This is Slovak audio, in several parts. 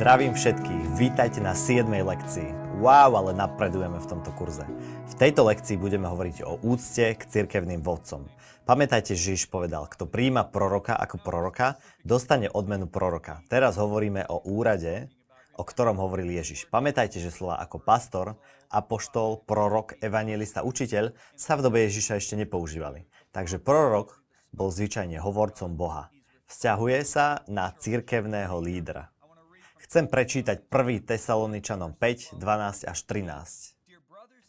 Zdravím všetkých, vítajte na 7. lekcii. Wow, ale napredujeme v tomto kurze. V tejto lekcii budeme hovoriť o úcte k cirkevným vodcom. Pamätajte, že Žiž povedal, kto príjima proroka ako proroka, dostane odmenu proroka. Teraz hovoríme o úrade, o ktorom hovoril Ježiš. Pamätajte, že slova ako pastor, apoštol, prorok, evangelista, učiteľ sa v dobe Ježiša ešte nepoužívali. Takže prorok bol zvyčajne hovorcom Boha. Vzťahuje sa na cirkevného lídra. Chcem prečítať 1. Tesaloničanom 5, 12 až 13.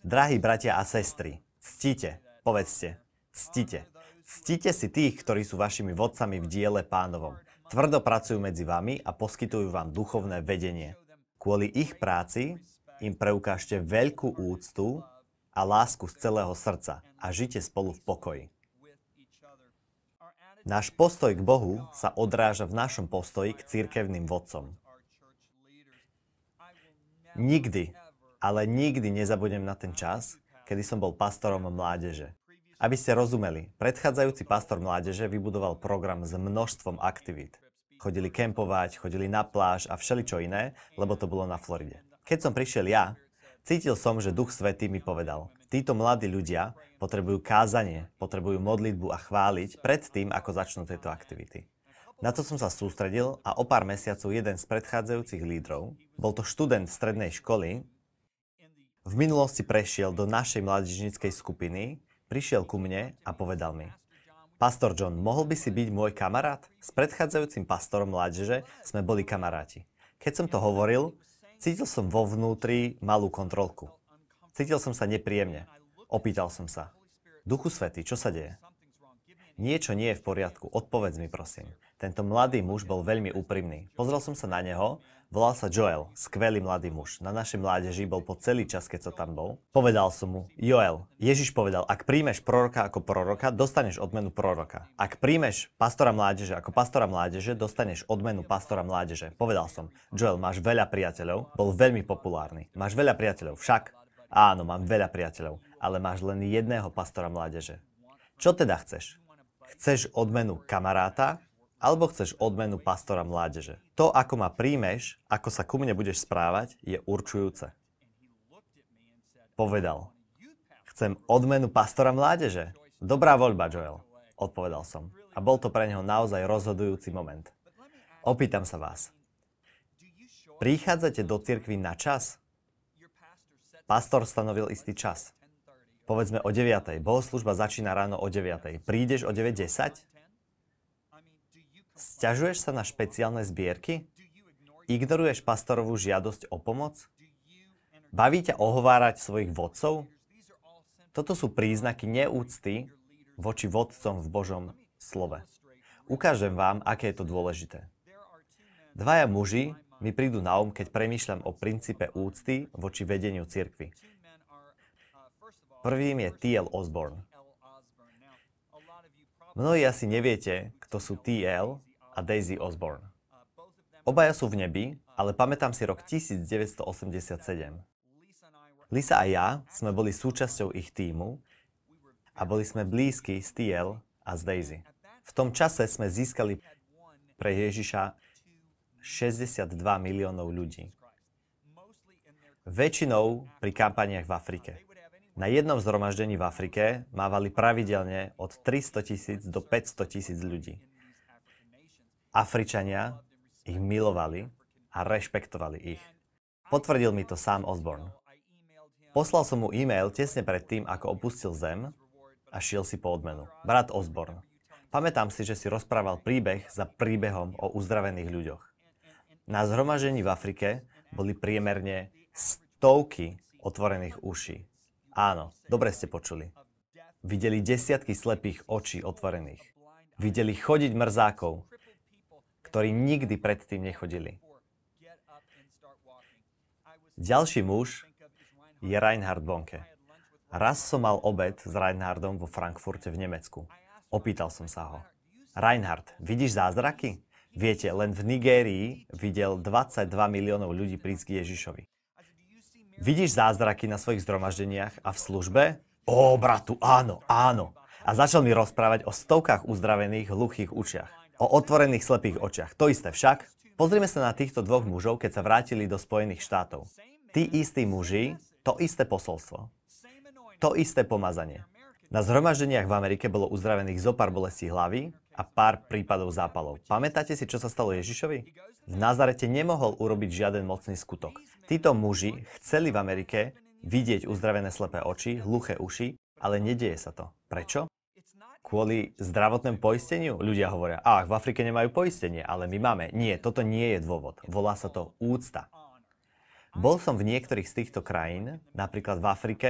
Drahí bratia a sestry, ctite, povedzte, ctite. Ctite si tých, ktorí sú vašimi vodcami v diele pánovom. Tvrdo pracujú medzi vami a poskytujú vám duchovné vedenie. Kvôli ich práci im preukážte veľkú úctu a lásku z celého srdca a žite spolu v pokoji. Náš postoj k Bohu sa odráža v našom postoji k církevným vodcom. Nikdy, ale nikdy nezabudnem na ten čas, kedy som bol pastorom mládeže. Aby ste rozumeli, predchádzajúci pastor mládeže vybudoval program s množstvom aktivít. Chodili kempovať, chodili na pláž a všeličo iné, lebo to bolo na Floride. Keď som prišiel ja, cítil som, že Duch Svetý mi povedal, títo mladí ľudia potrebujú kázanie, potrebujú modlitbu a chváliť pred tým, ako začnú tieto aktivity. Na to som sa sústredil a o pár mesiacov jeden z predchádzajúcich lídrov, bol to študent strednej školy, v minulosti prešiel do našej mládežnickej skupiny, prišiel ku mne a povedal mi, Pastor John, mohol by si byť môj kamarát? S predchádzajúcim pastorom mládeže sme boli kamaráti. Keď som to hovoril, cítil som vo vnútri malú kontrolku. Cítil som sa nepríjemne. Opýtal som sa, Duchu Svety, čo sa deje? Niečo nie je v poriadku, odpovedz mi prosím. Tento mladý muž bol veľmi úprimný. Pozrel som sa na neho, volal sa Joel, skvelý mladý muž. Na našej mládeži bol po celý čas, keď sa tam bol. Povedal som mu, Joel, Ježiš povedal, ak príjmeš proroka ako proroka, dostaneš odmenu proroka. Ak príjmeš pastora mládeže ako pastora mládeže, dostaneš odmenu pastora mládeže. Povedal som, Joel, máš veľa priateľov, bol veľmi populárny. Máš veľa priateľov, však? Áno, mám veľa priateľov, ale máš len jedného pastora mládeže. Čo teda chceš? Chceš odmenu kamaráta alebo chceš odmenu pastora mládeže. To, ako ma príjmeš, ako sa ku mne budeš správať, je určujúce. Povedal, chcem odmenu pastora mládeže. Dobrá voľba, Joel, odpovedal som. A bol to pre neho naozaj rozhodujúci moment. Opýtam sa vás. Prichádzate do cirkvy na čas? Pastor stanovil istý čas. Povedzme o 9. Bohoslužba začína ráno o 9. Prídeš o Sťažuješ sa na špeciálne zbierky? Ignoruješ pastorovú žiadosť o pomoc? Baví ťa ohovárať svojich vodcov? Toto sú príznaky neúcty voči vodcom v Božom slove. Ukážem vám, aké je to dôležité. Dvaja muži mi prídu na um, keď premýšľam o princípe úcty voči vedeniu cirkvy. Prvým je T.L. Osborne. Mnohí asi neviete, kto sú T.L., a Daisy Osborne. Obaja sú v nebi, ale pamätám si rok 1987. Lisa a ja sme boli súčasťou ich týmu a boli sme blízki s TL a s Daisy. V tom čase sme získali pre Ježiša 62 miliónov ľudí. Väčšinou pri kampaniach v Afrike. Na jednom zhromaždení v Afrike mávali pravidelne od 300 tisíc do 500 tisíc ľudí. Afričania ich milovali a rešpektovali ich. Potvrdil mi to sám Osborne. Poslal som mu e-mail tesne pred tým, ako opustil zem a šiel si po odmenu. Brat Osborne. Pamätám si, že si rozprával príbeh za príbehom o uzdravených ľuďoch. Na zhromažení v Afrike boli priemerne stovky otvorených uší. Áno, dobre ste počuli. Videli desiatky slepých očí otvorených. Videli chodiť mrzákov, ktorí nikdy predtým nechodili. Ďalší muž je Reinhard Bonke. Raz som mal obed s Reinhardom vo Frankfurte v Nemecku. Opýtal som sa ho. Reinhard, vidíš zázraky? Viete, len v Nigérii videl 22 miliónov ľudí prísť k Ježišovi. Vidíš zázraky na svojich zdromaždeniach a v službe? Ó, bratu, áno, áno. A začal mi rozprávať o stovkách uzdravených hluchých učiach o otvorených slepých očiach. To isté však. Pozrime sa na týchto dvoch mužov, keď sa vrátili do Spojených štátov. Tí istí muži, to isté posolstvo, to isté pomazanie. Na zhromaždeniach v Amerike bolo uzdravených zo pár bolestí hlavy a pár prípadov zápalov. Pamätáte si, čo sa stalo Ježišovi? V Nazarete nemohol urobiť žiaden mocný skutok. Títo muži chceli v Amerike vidieť uzdravené slepé oči, hluché uši, ale nedieje sa to. Prečo? kvôli zdravotnému poisteniu? Ľudia hovoria, ach, v Afrike nemajú poistenie, ale my máme. Nie, toto nie je dôvod. Volá sa to úcta. Bol som v niektorých z týchto krajín, napríklad v Afrike,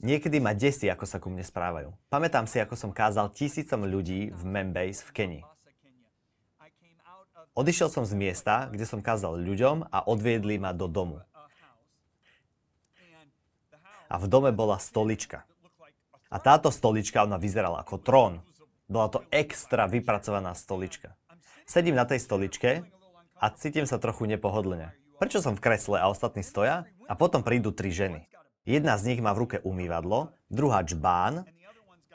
niekedy ma desí, ako sa ku mne správajú. Pamätám si, ako som kázal tisícom ľudí v Membase v Kenii. Odišiel som z miesta, kde som kázal ľuďom a odviedli ma do domu. A v dome bola stolička. A táto stolička, ona vyzerala ako trón. Bola to extra vypracovaná stolička. Sedím na tej stoličke a cítim sa trochu nepohodlne. Prečo som v kresle a ostatní stoja? A potom prídu tri ženy. Jedna z nich má v ruke umývadlo, druhá čbán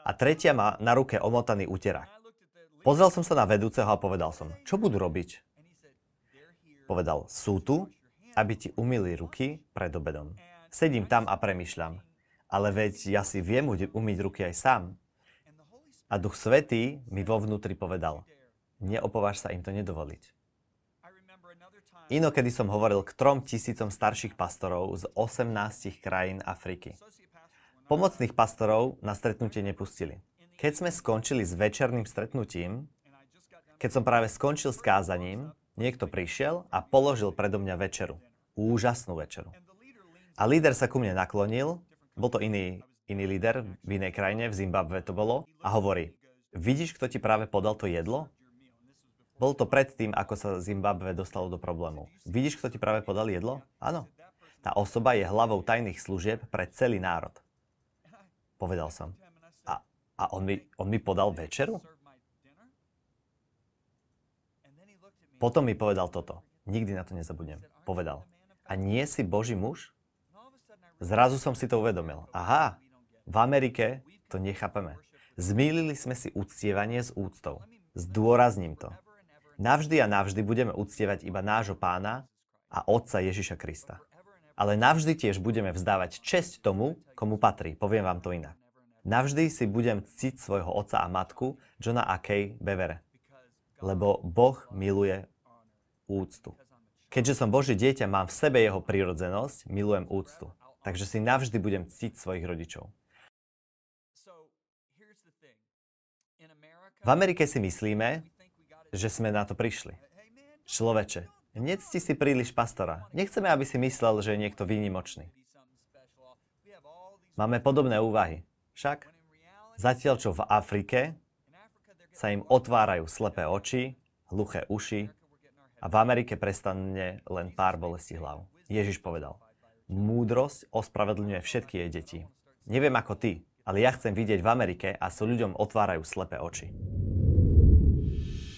a tretia má na ruke omotaný úterak. Pozrel som sa na vedúceho a povedal som, čo budú robiť? Povedal, sú tu, aby ti umýli ruky pred obedom. Sedím tam a premyšľam ale veď ja si viem umyť ruky aj sám. A Duch Svetý mi vo vnútri povedal, neopováž sa im to nedovoliť. Inokedy som hovoril k trom tisícom starších pastorov z 18 krajín Afriky. Pomocných pastorov na stretnutie nepustili. Keď sme skončili s večerným stretnutím, keď som práve skončil s kázaním, niekto prišiel a položil predo mňa večeru. Úžasnú večeru. A líder sa ku mne naklonil bol to iný, iný líder v inej krajine, v Zimbabve to bolo, a hovorí, vidíš, kto ti práve podal to jedlo? Bol to predtým, ako sa Zimbabve dostalo do problému. Vidíš, kto ti práve podal jedlo? Áno. Tá osoba je hlavou tajných služieb pre celý národ. Povedal som. A, a on, mi, on mi podal večeru? Potom mi povedal toto. Nikdy na to nezabudnem. Povedal. A nie si Boží muž? Zrazu som si to uvedomil. Aha, v Amerike to nechápeme. Zmýlili sme si uctievanie s úctou. Zdôrazním to. Navždy a navždy budeme uctievať iba nášho pána a otca Ježiša Krista. Ale navždy tiež budeme vzdávať česť tomu, komu patrí. Poviem vám to inak. Navždy si budem ctiť svojho otca a matku, Johna a Kay Bevere. Lebo Boh miluje úctu. Keďže som Boží dieťa, mám v sebe jeho prírodzenosť, milujem úctu. Takže si navždy budem ctiť svojich rodičov. V Amerike si myslíme, že sme na to prišli. Človeče, necti si príliš pastora. Nechceme, aby si myslel, že je niekto výnimočný. Máme podobné úvahy. Však, zatiaľ čo v Afrike sa im otvárajú slepé oči, hluché uši a v Amerike prestane len pár bolesti hlav. Ježiš povedal, múdrosť ospravedlňuje všetky jej deti. Neviem ako ty, ale ja chcem vidieť v Amerike a so ľuďom otvárajú slepé oči.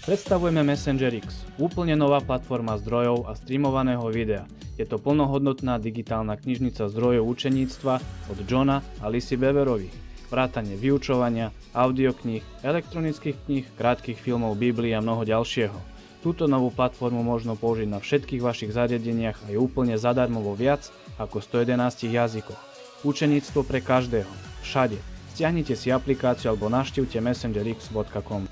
Predstavujeme Messenger X, úplne nová platforma zdrojov a streamovaného videa. Je to plnohodnotná digitálna knižnica zdrojov učeníctva od Johna a Lisi Beverovi. Vrátanie vyučovania, audiokníh, elektronických kníh, krátkých filmov Biblii a mnoho ďalšieho. Túto novú platformu možno použiť na všetkých vašich zariadeniach a je úplne zadarmo vo viac ako 111 jazykoch. Učeníctvo pre každého, všade. Stiahnite si aplikáciu alebo naštívte messengerx.com.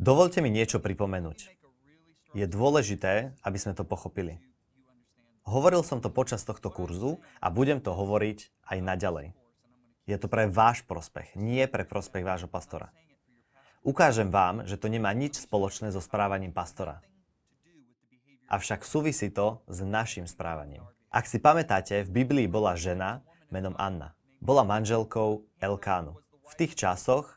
Dovolte mi niečo pripomenúť. Je dôležité, aby sme to pochopili. Hovoril som to počas tohto kurzu a budem to hovoriť aj naďalej. Je to pre váš prospech, nie pre prospech vášho pastora. Ukážem vám, že to nemá nič spoločné so správaním pastora. Avšak súvisí to s našim správaním. Ak si pamätáte, v Biblii bola žena menom Anna. Bola manželkou Elkánu. V tých časoch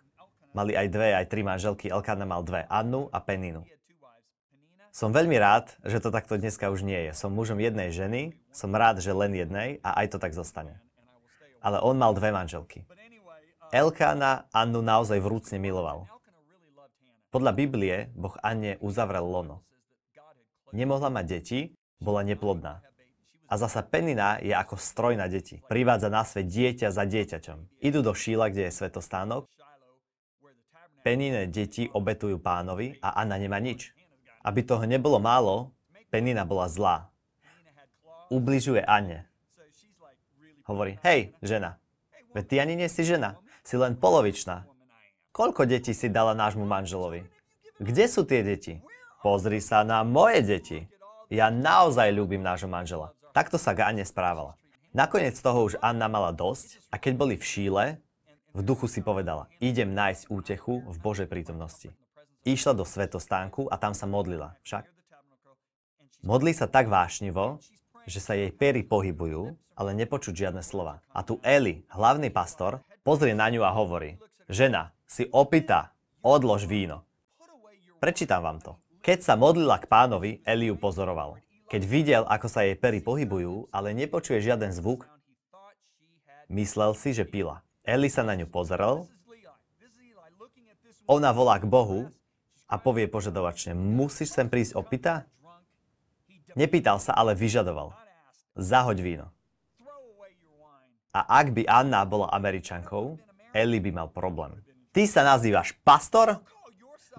mali aj dve, aj tri manželky. Elkána mal dve, Annu a Peninu. Som veľmi rád, že to takto dneska už nie je. Som mužom jednej ženy, som rád, že len jednej a aj to tak zostane. Ale on mal dve manželky. Elkána Annu naozaj vrúcne miloval. Podľa Biblie Boh Anne uzavrel lono. Nemohla mať deti, bola neplodná. A zasa penina je ako stroj na deti. Privádza na svet dieťa za dieťaťom. Idú do Šíla, kde je svetostánok. Penine deti obetujú pánovi a Anna nemá nič. Aby toho nebolo málo, penina bola zlá. Ubližuje Anne. Hovorí, hej, žena, veď ty ani nie si žena, si len polovičná. Koľko detí si dala nášmu manželovi? Kde sú tie deti? Pozri sa na moje deti. Ja naozaj ľúbim nášho manžela. Takto sa Anne správala. Nakoniec toho už Anna mala dosť a keď boli v šíle, v duchu si povedala, idem nájsť útechu v Božej prítomnosti. Išla do svetostánku a tam sa modlila však. Modlí sa tak vášnivo, že sa jej pery pohybujú, ale nepočuť žiadne slova. A tu Eli, hlavný pastor, pozrie na ňu a hovorí, žena, si opýta, odlož víno. Prečítam vám to. Keď sa modlila k pánovi, Eliu pozoroval. Keď videl, ako sa jej pery pohybujú, ale nepočuje žiaden zvuk, myslel si, že pila. Eli sa na ňu pozrel, ona volá k Bohu a povie požadovačne, musíš sem prísť opýta? Nepýtal sa, ale vyžadoval. Zahoď víno. A ak by Anna bola Američankou, Eli by mal problém. Ty sa nazývaš pastor,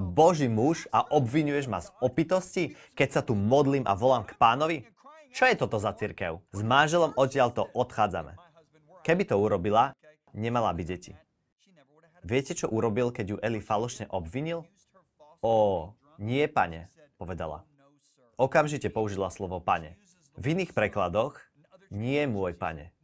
Boží muž a obvinuješ ma z opitosti, keď sa tu modlím a volám k pánovi? Čo je toto za cirkev? S manželom odtiaľto odchádzame. Keby to urobila, nemala by deti. Viete, čo urobil, keď ju Eli falošne obvinil? O, nie, pane, povedala. Okamžite použila slovo pane. V iných prekladoch, nie môj pane.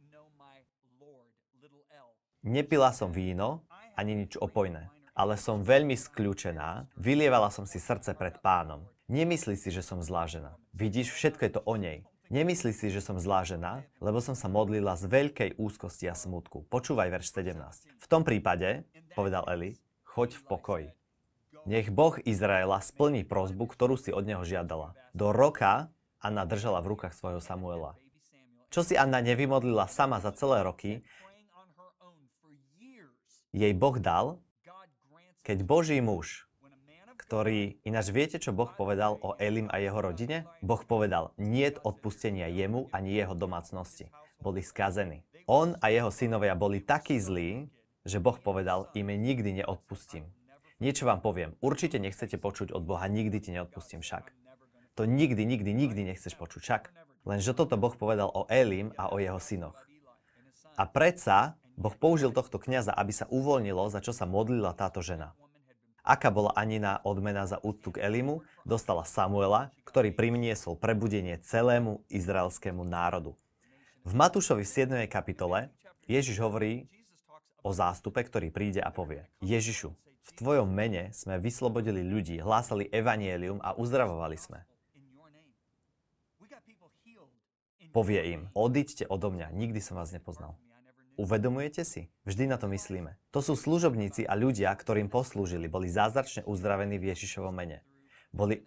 Nepila som víno, ani nič opojné. Ale som veľmi skľúčená, vylievala som si srdce pred pánom. Nemyslí si, že som zlá žena. Vidíš, všetko je to o nej. Nemyslí si, že som zlá žena, lebo som sa modlila z veľkej úzkosti a smutku. Počúvaj verš 17. V tom prípade, povedal Eli, choď v pokoji. Nech Boh Izraela splní prozbu, ktorú si od neho žiadala. Do roka Anna držala v rukách svojho Samuela. Čo si Anna nevymodlila sama za celé roky, jej Boh dal, keď Boží muž, ktorý, ináč viete, čo Boh povedal o Elim a jeho rodine? Boh povedal, niet odpustenia jemu ani jeho domácnosti. Boli skazení. On a jeho synovia boli takí zlí, že Boh povedal, im nikdy neodpustím. Niečo vám poviem, určite nechcete počuť od Boha, nikdy ti neodpustím však. To nikdy, nikdy, nikdy nechceš počuť však. Lenže toto Boh povedal o Elim a o jeho synoch. A predsa Boh použil tohto kniaza, aby sa uvoľnilo, za čo sa modlila táto žena. Aká bola Anina odmena za úctu k Elimu, dostala Samuela, ktorý priniesol prebudenie celému izraelskému národu. V Matúšovi 7. kapitole Ježiš hovorí o zástupe, ktorý príde a povie Ježišu, v Tvojom mene sme vyslobodili ľudí, hlásali evanielium a uzdravovali sme. Povie im, odiďte odo mňa, nikdy som vás nepoznal. Uvedomujete si? Vždy na to myslíme. To sú služobníci a ľudia, ktorým poslúžili, boli zázračne uzdravení v Ježišovom mene. Boli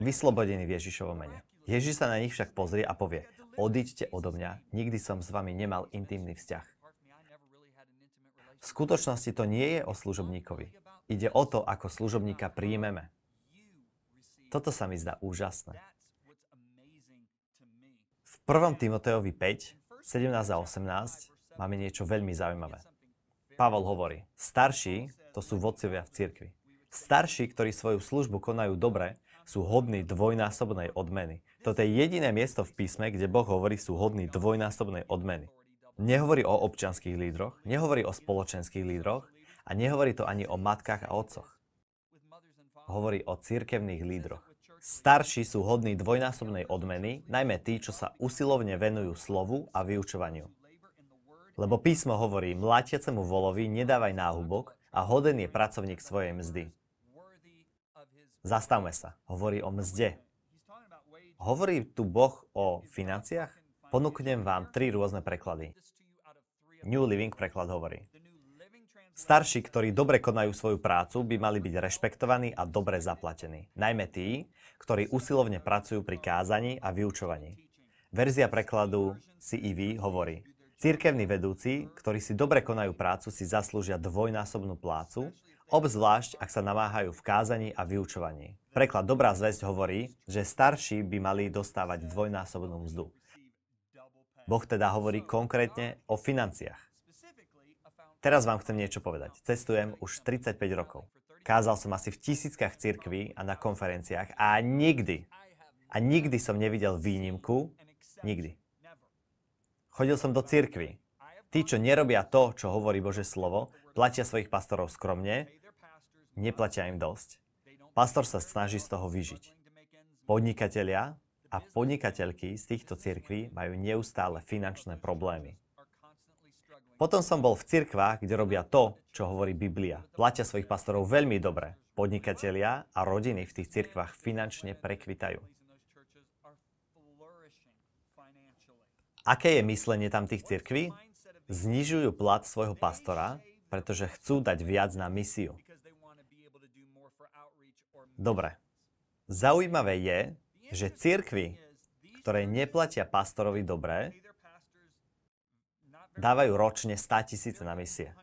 vyslobodení v Ježišovom mene. Ježiš sa na nich však pozrie a povie, odiďte odo mňa, nikdy som s vami nemal intimný vzťah. V skutočnosti to nie je o služobníkovi. Ide o to, ako služobníka príjmeme. Toto sa mi zdá úžasné. V 1. Timoteovi 5, 17 a 18 máme niečo veľmi zaujímavé. Pavol hovorí, starší to sú vodcovia v cirkvi. Starší, ktorí svoju službu konajú dobre, sú hodní dvojnásobnej odmeny. Toto je jediné miesto v písme, kde Boh hovorí, sú hodní dvojnásobnej odmeny. Nehovorí o občanských lídroch, nehovorí o spoločenských lídroch a nehovorí to ani o matkách a otcoch. Hovorí o cirkevných lídroch. Starší sú hodní dvojnásobnej odmeny, najmä tí, čo sa usilovne venujú slovu a vyučovaniu. Lebo písmo hovorí, mlátiacemu volovi nedávaj náhubok a hoden je pracovník svojej mzdy. Zastavme sa. Hovorí o mzde. Hovorí tu Boh o financiách? Ponúknem vám tri rôzne preklady. New Living preklad hovorí. Starší, ktorí dobre konajú svoju prácu, by mali byť rešpektovaní a dobre zaplatení. Najmä tí, ktorí usilovne pracujú pri kázaní a vyučovaní. Verzia prekladu CEV hovorí. Cirkevní vedúci, ktorí si dobre konajú prácu, si zaslúžia dvojnásobnú plácu, obzvlášť ak sa namáhajú v kázaní a vyučovaní. Preklad Dobrá zväzť hovorí, že starší by mali dostávať dvojnásobnú mzdu. Boh teda hovorí konkrétne o financiách. Teraz vám chcem niečo povedať. Cestujem už 35 rokov. Kázal som asi v tisíckach cirkví a na konferenciách a nikdy, a nikdy som nevidel výnimku, nikdy, Chodil som do církvy. Tí, čo nerobia to, čo hovorí Bože slovo, platia svojich pastorov skromne, neplatia im dosť. Pastor sa snaží z toho vyžiť. Podnikatelia a podnikateľky z týchto cirkví majú neustále finančné problémy. Potom som bol v cirkvách, kde robia to, čo hovorí Biblia. Platia svojich pastorov veľmi dobre. Podnikatelia a rodiny v tých cirkvách finančne prekvitajú. Aké je myslenie tam tých cirkví? Znižujú plat svojho pastora, pretože chcú dať viac na misiu. Dobre. Zaujímavé je, že cirkvy, ktoré neplatia pastorovi dobré, dávajú ročne 100 tisíce na misie.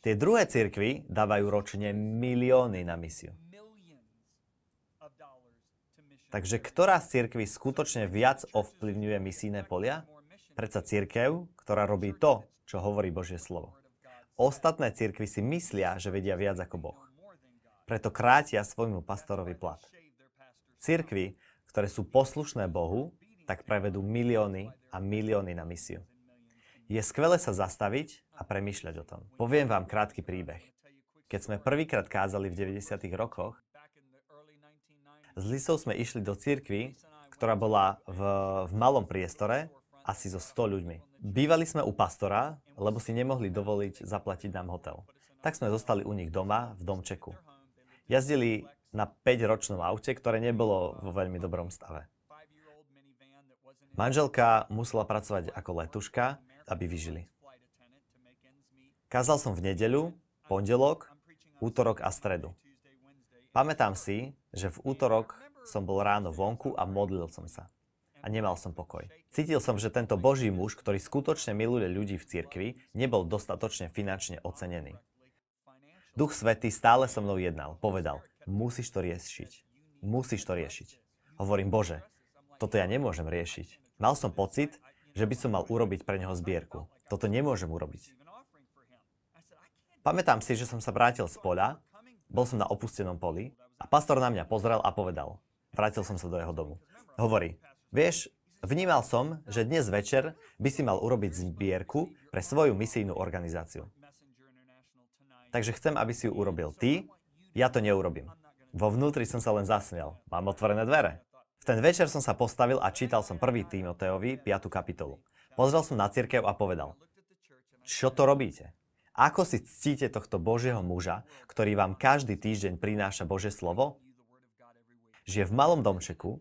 Tie druhé cirkvy dávajú ročne milióny na misiu. Takže ktorá z cirkví skutočne viac ovplyvňuje misijné polia? Predsa cirkev, ktorá robí to, čo hovorí Božie slovo. Ostatné církvy si myslia, že vedia viac ako Boh. Preto krátia svojmu pastorovi plat. Církvy, ktoré sú poslušné Bohu, tak prevedú milióny a milióny na misiu. Je skvelé sa zastaviť a premýšľať o tom. Poviem vám krátky príbeh. Keď sme prvýkrát kázali v 90. rokoch, s Lisou sme išli do cirkvi, ktorá bola v, v malom priestore, asi so 100 ľuďmi. Bývali sme u pastora, lebo si nemohli dovoliť zaplatiť nám hotel. Tak sme zostali u nich doma, v domčeku. Jazdili na 5-ročnom aute, ktoré nebolo vo veľmi dobrom stave. Manželka musela pracovať ako letuška, aby vyžili. Kázal som v nedeľu, pondelok, útorok a stredu. Pamätám si, že v útorok som bol ráno vonku a modlil som sa. A nemal som pokoj. Cítil som, že tento boží muž, ktorý skutočne miluje ľudí v cirkvi, nebol dostatočne finančne ocenený. Duch Svetý stále so mnou jednal. Povedal, musíš to riešiť. Musíš to riešiť. Hovorím, Bože, toto ja nemôžem riešiť. Mal som pocit, že by som mal urobiť pre neho zbierku. Toto nemôžem urobiť. Pamätám si, že som sa vrátil z pola, bol som na opustenom poli a pastor na mňa pozrel a povedal. Vrátil som sa do jeho domu. Hovorí, vieš, vnímal som, že dnes večer by si mal urobiť zbierku pre svoju misijnú organizáciu. Takže chcem, aby si ju urobil ty, ja to neurobím. Vo vnútri som sa len zasmial. Mám otvorené dvere. V ten večer som sa postavil a čítal som prvý Timoteovi 5. kapitolu. Pozrel som na církev a povedal, čo to robíte? Ako si cíte tohto Božieho muža, ktorý vám každý týždeň prináša Božie slovo? Žije v malom domčeku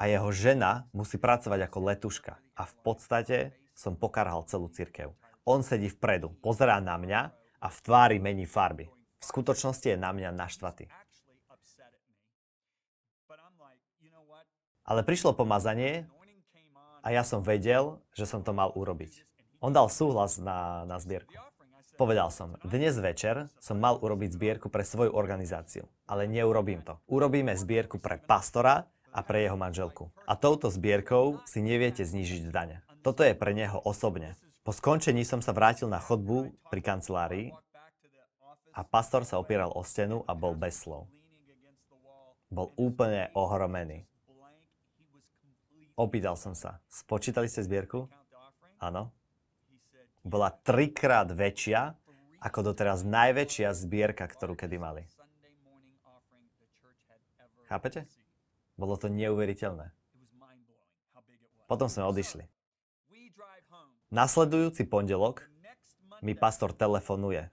a jeho žena musí pracovať ako letuška. A v podstate som pokarhal celú cirkev. On sedí vpredu, pozerá na mňa a v tvári mení farby. V skutočnosti je na mňa naštvatý. Ale prišlo pomazanie a ja som vedel, že som to mal urobiť. On dal súhlas na, na zbierku. Povedal som, dnes večer som mal urobiť zbierku pre svoju organizáciu, ale neurobím to. Urobíme zbierku pre pastora a pre jeho manželku. A touto zbierkou si neviete znižiť dane. Toto je pre neho osobne. Po skončení som sa vrátil na chodbu pri kancelárii a pastor sa opieral o stenu a bol bez slov. Bol úplne ohromený. Opýtal som sa, spočítali ste zbierku? Áno, bola trikrát väčšia ako doteraz najväčšia zbierka, ktorú kedy mali. Chápete? Bolo to neuveriteľné. Potom sme odišli. Nasledujúci pondelok mi pastor telefonuje.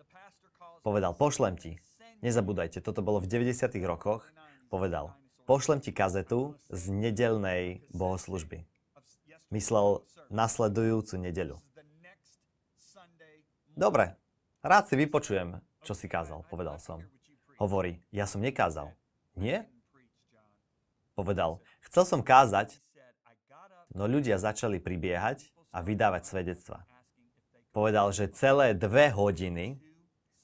Povedal, pošlem ti. Nezabúdajte, toto bolo v 90. rokoch. Povedal, pošlem ti kazetu z nedelnej bohoslužby. Myslel nasledujúcu nedeľu. Dobre, rád si vypočujem, čo si kázal, povedal som. Hovorí, ja som nekázal. Nie? Povedal, chcel som kázať, no ľudia začali pribiehať a vydávať svedectva. Povedal, že celé dve hodiny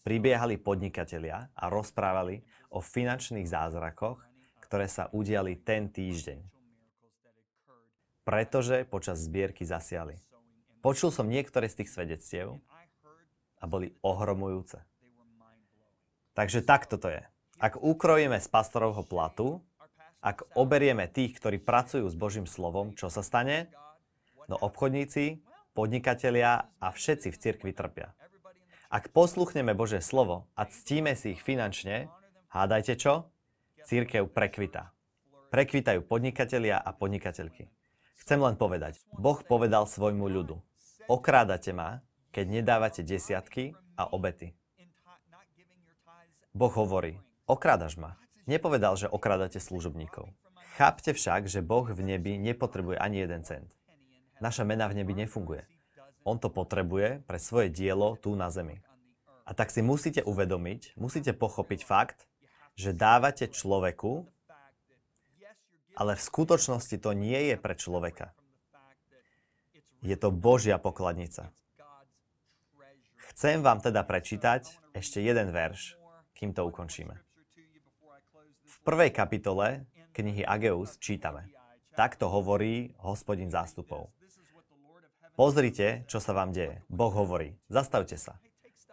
pribiehali podnikatelia a rozprávali o finančných zázrakoch, ktoré sa udiali ten týždeň. Pretože počas zbierky zasiali. Počul som niektoré z tých svedectiev a boli ohromujúce. Takže takto to je. Ak ukrojíme z pastorovho platu, ak oberieme tých, ktorí pracujú s Božím slovom, čo sa stane? No obchodníci, podnikatelia a všetci v cirkvi trpia. Ak posluchneme Božie slovo a ctíme si ich finančne, hádajte čo? Církev prekvita. Prekvitajú podnikatelia a podnikateľky. Chcem len povedať, Boh povedal svojmu ľudu, okrádate ma, keď nedávate desiatky a obety. Boh hovorí, okrádaš ma. Nepovedal, že okrádate služobníkov. Chápte však, že Boh v nebi nepotrebuje ani jeden cent. Naša mena v nebi nefunguje. On to potrebuje pre svoje dielo tu na zemi. A tak si musíte uvedomiť, musíte pochopiť fakt, že dávate človeku, ale v skutočnosti to nie je pre človeka. Je to Božia pokladnica. Chcem vám teda prečítať ešte jeden verš, kým to ukončíme. V prvej kapitole knihy Ageus čítame. Takto hovorí hospodin zástupov. Pozrite, čo sa vám deje. Boh hovorí. Zastavte sa.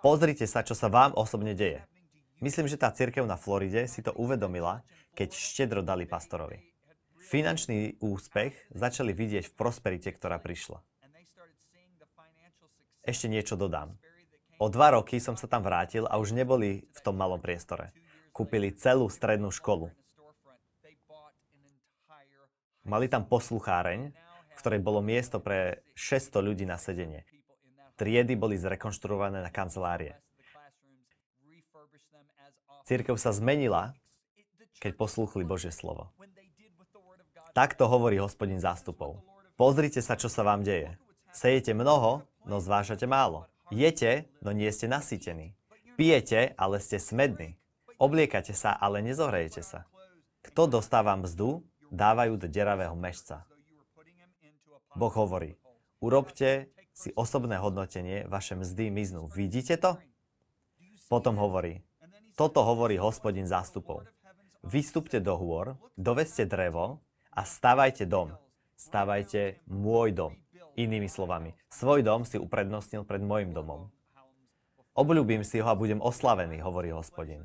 Pozrite sa, čo sa vám osobne deje. Myslím, že tá církev na Floride si to uvedomila, keď štedro dali pastorovi. Finančný úspech začali vidieť v prosperite, ktorá prišla. Ešte niečo dodám. O dva roky som sa tam vrátil a už neboli v tom malom priestore. Kúpili celú strednú školu. Mali tam poslucháreň, v ktorej bolo miesto pre 600 ľudí na sedenie. Triedy boli zrekonštruované na kancelárie. Církev sa zmenila, keď posluchli Božie slovo. Takto hovorí hospodin zástupov. Pozrite sa, čo sa vám deje. Sejete mnoho, no zvážate málo. Jete, no nie ste nasýtení. Pijete, ale ste smední. Obliekate sa, ale nezohrejete sa. Kto dostáva mzdu, dávajú do deravého mešca. Boh hovorí, urobte si osobné hodnotenie, vaše mzdy miznú. Vidíte to? Potom hovorí, toto hovorí hospodin zástupov. Vystúpte do hôr, doveste drevo a stavajte dom. Stavajte môj dom. Inými slovami, svoj dom si uprednostnil pred môjim domom. Obľúbim si ho a budem oslavený, hovorí hospodin.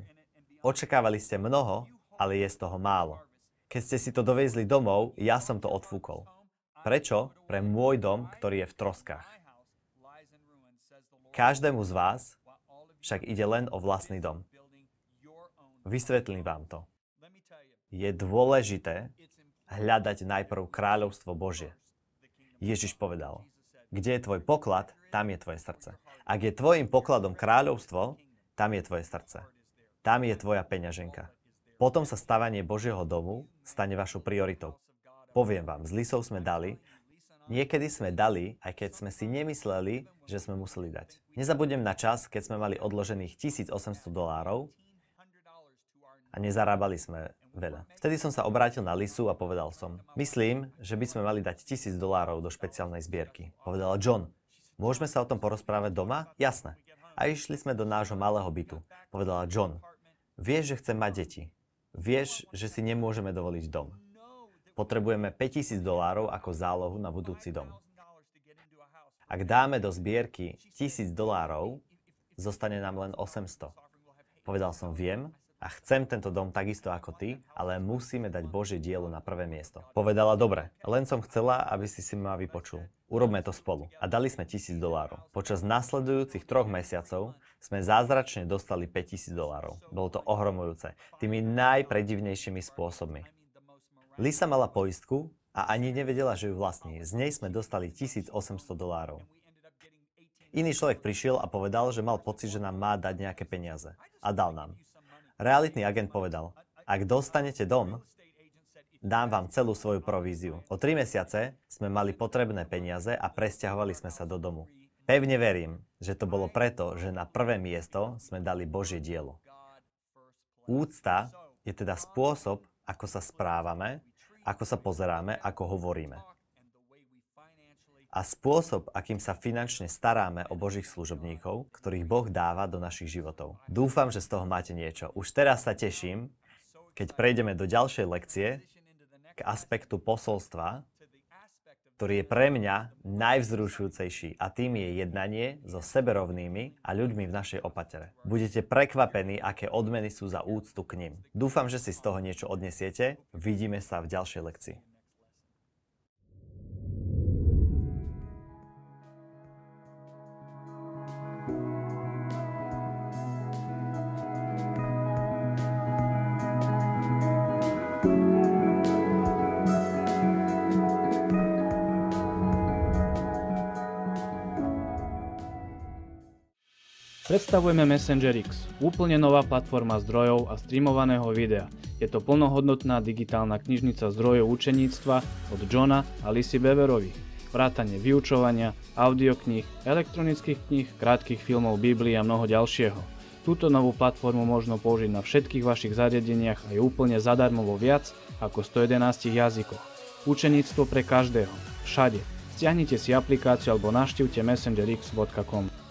Očakávali ste mnoho, ale je z toho málo. Keď ste si to dovezli domov, ja som to odfúkol. Prečo? Pre môj dom, ktorý je v troskách. Každému z vás však ide len o vlastný dom. Vysvetlím vám to. Je dôležité hľadať najprv kráľovstvo Božie. Ježiš povedal, kde je tvoj poklad, tam je tvoje srdce. Ak je tvojim pokladom kráľovstvo, tam je tvoje srdce. Tam je tvoja peňaženka. Potom sa stavanie Božieho domu stane vašou prioritou. Poviem vám, z lisov sme dali, Niekedy sme dali, aj keď sme si nemysleli, že sme museli dať. Nezabudnem na čas, keď sme mali odložených 1800 dolárov a nezarábali sme Veľa. Vtedy som sa obrátil na Lisu a povedal som, myslím, že by sme mali dať tisíc dolárov do špeciálnej zbierky. Povedala John, môžeme sa o tom porozprávať doma? Jasné. A išli sme do nášho malého bytu. Povedala John, vieš, že chcem mať deti. Vieš, že si nemôžeme dovoliť dom. Potrebujeme 5000 dolárov ako zálohu na budúci dom. Ak dáme do zbierky 1000 dolárov, zostane nám len 800. Povedal som, viem, a chcem tento dom takisto ako ty, ale musíme dať Božie dielo na prvé miesto. Povedala, dobre, len som chcela, aby si si ma vypočul. Urobme to spolu. A dali sme 1000 dolárov. Počas nasledujúcich troch mesiacov sme zázračne dostali 5000 dolárov. Bolo to ohromujúce. Tými najpredivnejšími spôsobmi. Lisa mala poistku a ani nevedela, že ju vlastní. Z nej sme dostali 1800 dolárov. Iný človek prišiel a povedal, že mal pocit, že nám má dať nejaké peniaze. A dal nám. Realitný agent povedal, ak dostanete dom, dám vám celú svoju províziu. O tri mesiace sme mali potrebné peniaze a presťahovali sme sa do domu. Pevne verím, že to bolo preto, že na prvé miesto sme dali Božie dielo. Úcta je teda spôsob, ako sa správame, ako sa pozeráme, ako hovoríme a spôsob, akým sa finančne staráme o Božích služobníkov, ktorých Boh dáva do našich životov. Dúfam, že z toho máte niečo. Už teraz sa teším, keď prejdeme do ďalšej lekcie k aspektu posolstva, ktorý je pre mňa najvzrušujúcejší a tým je jednanie so seberovnými a ľuďmi v našej opatere. Budete prekvapení, aké odmeny sú za úctu k nim. Dúfam, že si z toho niečo odnesiete. Vidíme sa v ďalšej lekcii. Predstavujeme Messenger X, úplne nová platforma zdrojov a streamovaného videa. Je to plnohodnotná digitálna knižnica zdrojov učeníctva od Johna a Lisy Beverovi. Vrátanie vyučovania, audiokníh, elektronických kníh, krátkých filmov Biblii a mnoho ďalšieho. Túto novú platformu možno použiť na všetkých vašich zariadeniach a je úplne zadarmo vo viac ako 111 jazykoch. Učeníctvo pre každého, všade. Stiahnite si aplikáciu alebo naštívte messengerx.com.